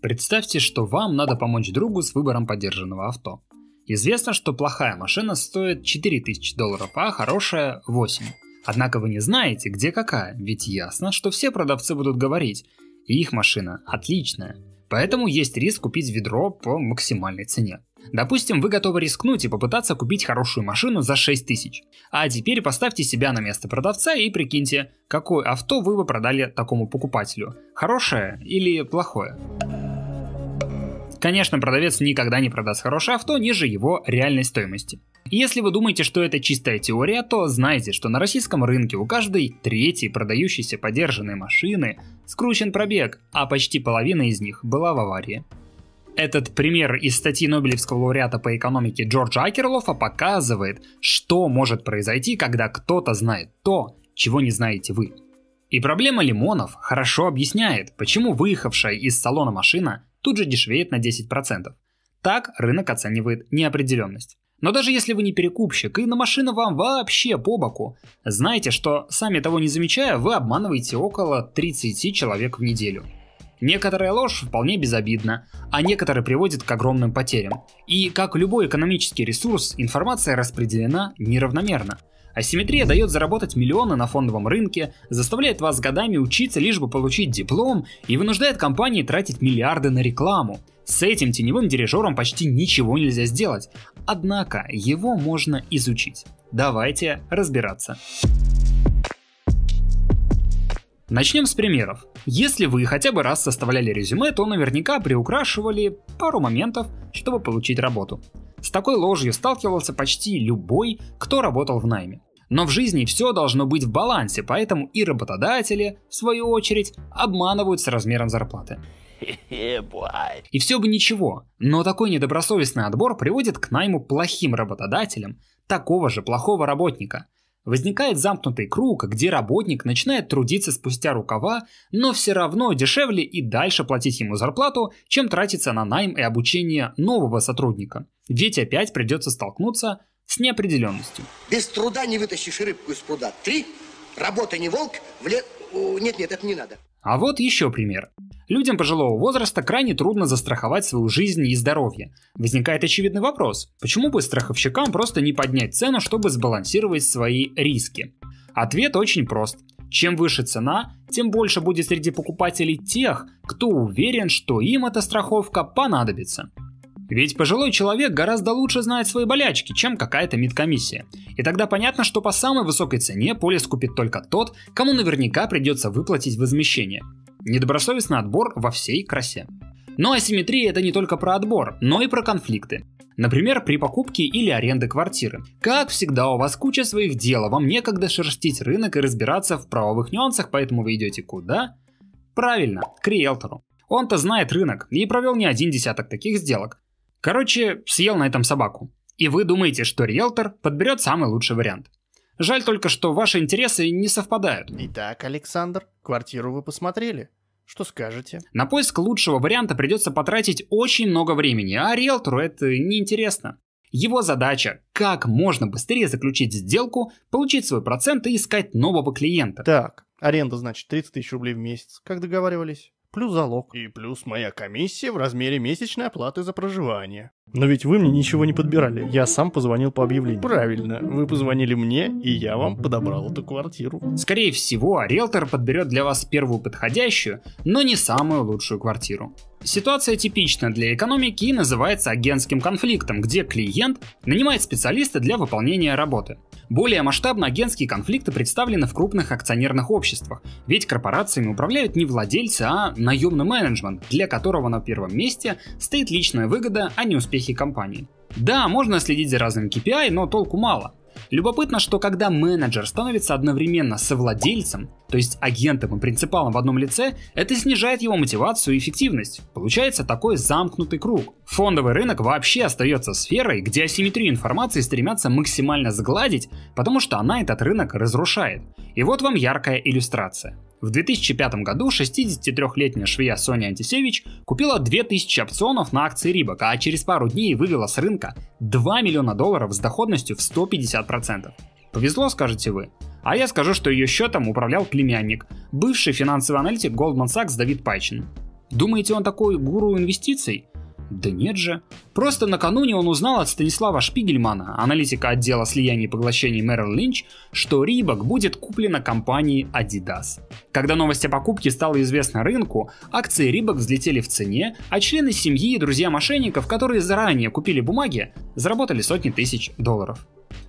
Представьте, что вам надо помочь другу с выбором поддержанного авто. Известно, что плохая машина стоит 4000 долларов, а хорошая 8. Однако вы не знаете, где какая, ведь ясно, что все продавцы будут говорить, и их машина отличная. Поэтому есть риск купить ведро по максимальной цене. Допустим, вы готовы рискнуть и попытаться купить хорошую машину за 6000. А теперь поставьте себя на место продавца и прикиньте, какое авто вы бы продали такому покупателю. Хорошее или плохое? Конечно, продавец никогда не продаст хорошее авто ниже его реальной стоимости. если вы думаете, что это чистая теория, то знайте, что на российском рынке у каждой третьей продающейся подержанной машины скручен пробег, а почти половина из них была в аварии. Этот пример из статьи Нобелевского лауреата по экономике Джорджа Акерлофа показывает, что может произойти, когда кто-то знает то, чего не знаете вы. И проблема лимонов хорошо объясняет, почему выехавшая из салона машина тут же дешевеет на 10%. Так рынок оценивает неопределенность. Но даже если вы не перекупщик и на машина вам вообще по боку, знайте, что сами того не замечая, вы обманываете около 30 человек в неделю. Некоторая ложь вполне безобидна, а некоторые приводят к огромным потерям. И как любой экономический ресурс, информация распределена неравномерно – Асимметрия дает заработать миллионы на фондовом рынке, заставляет вас годами учиться лишь бы получить диплом и вынуждает компании тратить миллиарды на рекламу. С этим теневым дирижером почти ничего нельзя сделать, однако его можно изучить. Давайте разбираться. Начнем с примеров. Если вы хотя бы раз составляли резюме, то наверняка приукрашивали пару моментов, чтобы получить работу. С такой ложью сталкивался почти любой, кто работал в найме. Но в жизни все должно быть в балансе, поэтому и работодатели, в свою очередь, обманывают с размером зарплаты. И все бы ничего, но такой недобросовестный отбор приводит к найму плохим работодателям такого же плохого работника. Возникает замкнутый круг, где работник начинает трудиться спустя рукава, но все равно дешевле и дальше платить ему зарплату, чем тратиться на найм и обучение нового сотрудника. Ведь опять придется столкнуться с неопределенностью. Без труда не вытащишь рыбку из пруда. Три. Работа не волк. В ле... Нет, нет, это не надо. А вот еще пример. Людям пожилого возраста крайне трудно застраховать свою жизнь и здоровье. Возникает очевидный вопрос, почему бы страховщикам просто не поднять цену, чтобы сбалансировать свои риски? Ответ очень прост. Чем выше цена, тем больше будет среди покупателей тех, кто уверен, что им эта страховка понадобится. Ведь пожилой человек гораздо лучше знает свои болячки, чем какая-то медкомиссия. И тогда понятно, что по самой высокой цене полис купит только тот, кому наверняка придется выплатить возмещение. Недобросовестный отбор во всей красе. Но асимметрия это не только про отбор, но и про конфликты. Например, при покупке или аренде квартиры. Как всегда, у вас куча своих дел, а вам некогда шерстить рынок и разбираться в правовых нюансах, поэтому вы идете куда? Правильно, к риэлтору. Он-то знает рынок и провел не один десяток таких сделок. Короче, съел на этом собаку. И вы думаете, что риэлтор подберет самый лучший вариант. Жаль только, что ваши интересы не совпадают. Итак, Александр, квартиру вы посмотрели. Что скажете? На поиск лучшего варианта придется потратить очень много времени, а риэлтору это неинтересно. Его задача – как можно быстрее заключить сделку, получить свой процент и искать нового клиента. Так, аренда, значит, 30 тысяч рублей в месяц, как договаривались? плюс залог. И плюс моя комиссия в размере месячной оплаты за проживание. Но ведь вы мне ничего не подбирали, я сам позвонил по объявлению. Правильно, вы позвонили мне, и я вам подобрал эту квартиру. Скорее всего, риэлтор подберет для вас первую подходящую, но не самую лучшую квартиру. Ситуация типична для экономики и называется агентским конфликтом, где клиент нанимает специалиста для выполнения работы. Более масштабно агентские конфликты представлены в крупных акционерных обществах, ведь корпорациями управляют не владельцы, а наемный менеджмент, для которого на первом месте стоит личная выгода, а не успехи компании. Да, можно следить за разным KPI, а, но толку мало. Любопытно, что когда менеджер становится одновременно совладельцем, то есть агентом и принципалом в одном лице, это снижает его мотивацию и эффективность. Получается такой замкнутый круг. Фондовый рынок вообще остается сферой, где асимметрию информации стремятся максимально сгладить, потому что она этот рынок разрушает. И вот вам яркая иллюстрация. В 2005 году 63-летняя швея Соня Антисевич купила 2000 опционов на акции Рибок, а через пару дней вывела с рынка 2 миллиона долларов с доходностью в 150%. Повезло, скажете вы. А я скажу, что ее счетом управлял племянник, бывший финансовый аналитик Goldman Sachs Давид Пайчин. Думаете, он такой гуру инвестиций? Да нет же. Просто накануне он узнал от Станислава Шпигельмана, аналитика отдела слияний и поглощений Merrill Lynch, что Рибок будет куплена компанией Adidas. Когда новость о покупке стала известна рынку, акции Рибок взлетели в цене, а члены семьи и друзья мошенников, которые заранее купили бумаги, заработали сотни тысяч долларов.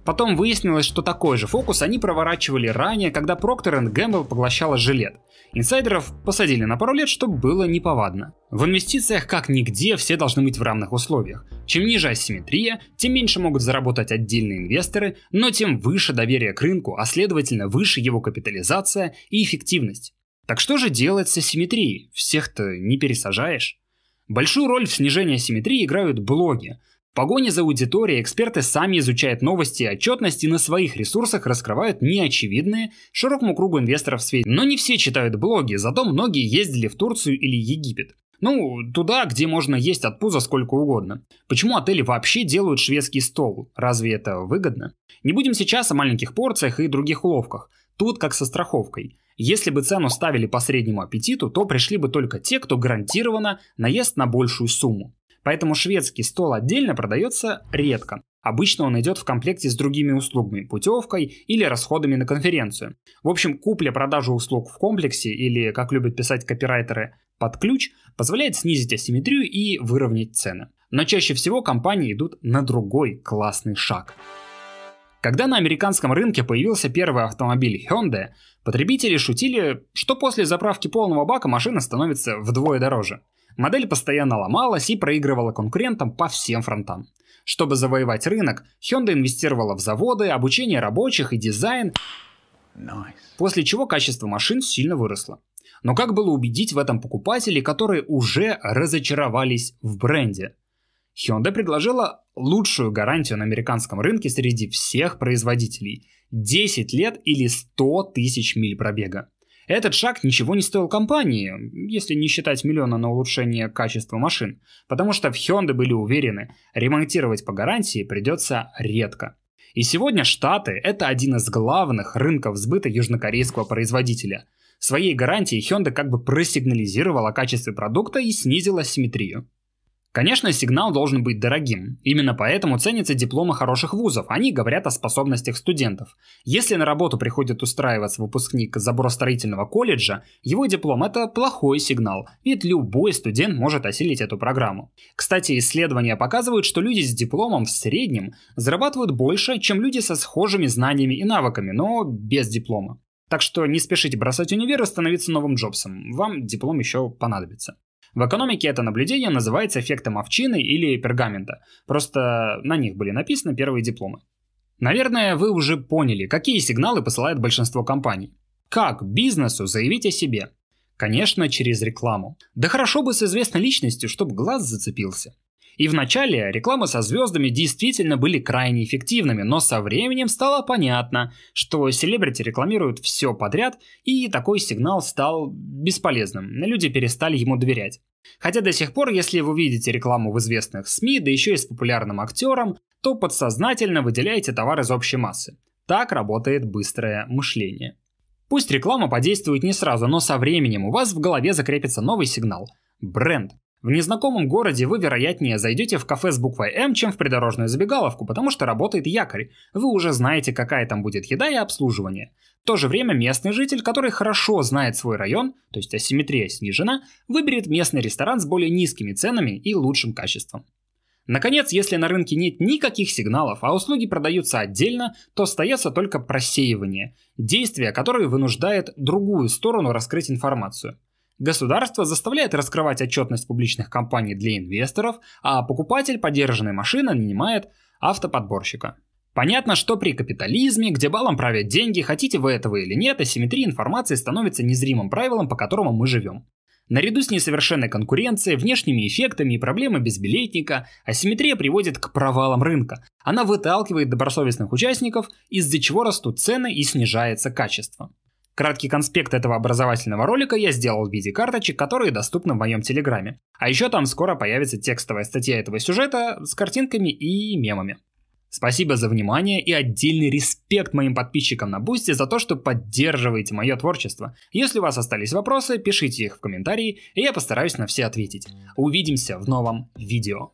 Потом выяснилось, что такой же фокус они проворачивали ранее, когда и Гэмбл поглощала жилет. Инсайдеров посадили на пару лет, чтобы было неповадно. В инвестициях как нигде все должны быть в равных условиях. Чем ниже асимметрия, тем меньше могут заработать отдельные инвесторы, но тем выше доверие к рынку, а следовательно выше его капитализация и эффективность. Так что же делать с асимметрией? Всех-то не пересажаешь. Большую роль в снижении асимметрии играют блоги. В погоне за аудиторией эксперты сами изучают новости и отчетности и на своих ресурсах раскрывают неочевидные широкому кругу инвесторов свете. Но не все читают блоги, зато многие ездили в Турцию или Египет. Ну, туда, где можно есть от пуза сколько угодно. Почему отели вообще делают шведский стол? Разве это выгодно? Не будем сейчас о маленьких порциях и других уловках. Тут как со страховкой. Если бы цену ставили по среднему аппетиту, то пришли бы только те, кто гарантированно наест на большую сумму. Поэтому шведский стол отдельно продается редко. Обычно он идет в комплекте с другими услугами, путевкой или расходами на конференцию. В общем, купля-продажа услуг в комплексе или, как любят писать копирайтеры, под ключ позволяет снизить асимметрию и выровнять цены. Но чаще всего компании идут на другой классный шаг. Когда на американском рынке появился первый автомобиль Hyundai, потребители шутили, что после заправки полного бака машина становится вдвое дороже. Модель постоянно ломалась и проигрывала конкурентам по всем фронтам. Чтобы завоевать рынок, Hyundai инвестировала в заводы, обучение рабочих и дизайн, nice. после чего качество машин сильно выросло. Но как было убедить в этом покупателей, которые уже разочаровались в бренде? Hyundai предложила лучшую гарантию на американском рынке среди всех производителей – 10 лет или 100 тысяч миль пробега. Этот шаг ничего не стоил компании, если не считать миллиона на улучшение качества машин, потому что в Hyundai были уверены, ремонтировать по гарантии придется редко. И сегодня Штаты – это один из главных рынков сбыта южнокорейского производителя. Своей гарантией Hyundai как бы просигнализировала качество продукта и снизила симметрию. Конечно, сигнал должен быть дорогим. Именно поэтому ценятся дипломы хороших вузов. Они говорят о способностях студентов. Если на работу приходит устраиваться выпускник заборостроительного колледжа, его диплом – это плохой сигнал, ведь любой студент может осилить эту программу. Кстати, исследования показывают, что люди с дипломом в среднем зарабатывают больше, чем люди со схожими знаниями и навыками, но без диплома. Так что не спешите бросать универ и становиться новым Джобсом. Вам диплом еще понадобится. В экономике это наблюдение называется эффектом овчины или пергамента. Просто на них были написаны первые дипломы. Наверное, вы уже поняли, какие сигналы посылает большинство компаний. Как бизнесу заявить о себе? Конечно, через рекламу. Да хорошо бы с известной личностью, чтобы глаз зацепился. И в начале рекламы со звездами действительно были крайне эффективными, но со временем стало понятно, что селебрити рекламируют все подряд, и такой сигнал стал бесполезным. Люди перестали ему доверять. Хотя до сих пор, если вы видите рекламу в известных СМИ, да еще и с популярным актером, то подсознательно выделяете товар из общей массы. Так работает быстрое мышление. Пусть реклама подействует не сразу, но со временем у вас в голове закрепится новый сигнал – бренд. В незнакомом городе вы, вероятнее, зайдете в кафе с буквой «М», чем в придорожную забегаловку, потому что работает якорь. Вы уже знаете, какая там будет еда и обслуживание. В то же время местный житель, который хорошо знает свой район, то есть асимметрия снижена, выберет местный ресторан с более низкими ценами и лучшим качеством. Наконец, если на рынке нет никаких сигналов, а услуги продаются отдельно, то остается только просеивание – действие, которое вынуждает другую сторону раскрыть информацию – Государство заставляет раскрывать отчетность публичных компаний для инвесторов, а покупатель подержанной машины нанимает автоподборщика. Понятно, что при капитализме, где балом правят деньги, хотите вы этого или нет, асимметрия информации становится незримым правилом, по которому мы живем. Наряду с несовершенной конкуренцией, внешними эффектами и проблемой безбилетника, асимметрия приводит к провалам рынка. Она выталкивает добросовестных участников, из-за чего растут цены и снижается качество. Краткий конспект этого образовательного ролика я сделал в виде карточек, которые доступны в моем телеграме. А еще там скоро появится текстовая статья этого сюжета с картинками и мемами. Спасибо за внимание и отдельный респект моим подписчикам на Бусти за то, что поддерживаете мое творчество. Если у вас остались вопросы, пишите их в комментарии, и я постараюсь на все ответить. Увидимся в новом видео.